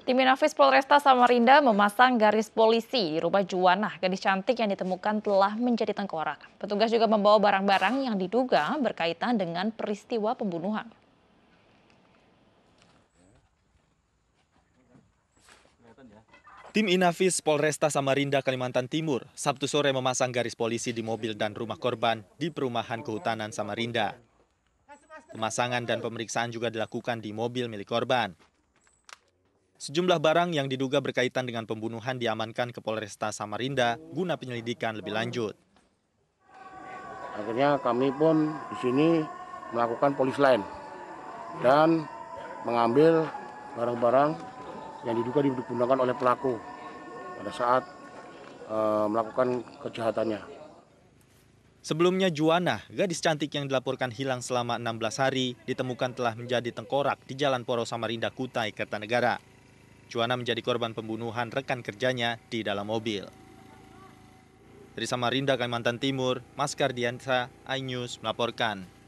Tim Inafis Polresta Samarinda memasang garis polisi di rumah Juwana, gadis cantik yang ditemukan telah menjadi tengkorak. Petugas juga membawa barang-barang yang diduga berkaitan dengan peristiwa pembunuhan. Tim Inafis Polresta Samarinda, Kalimantan Timur, Sabtu sore memasang garis polisi di mobil dan rumah korban di perumahan kehutanan Samarinda. Pemasangan dan pemeriksaan juga dilakukan di mobil milik korban. Sejumlah barang yang diduga berkaitan dengan pembunuhan diamankan ke Polresta Samarinda guna penyelidikan lebih lanjut. Akhirnya kami pun di sini melakukan polis lain dan mengambil barang-barang yang diduga digunakan oleh pelaku pada saat e, melakukan kejahatannya. Sebelumnya Juwana, gadis cantik yang dilaporkan hilang selama 16 hari, ditemukan telah menjadi tengkorak di Jalan Poro Samarinda Kutai, Kertanegara. Juana menjadi korban pembunuhan rekan kerjanya di dalam mobil. Dari Samarinda, Kalimantan Timur, Mas Kardiansa, iNews melaporkan.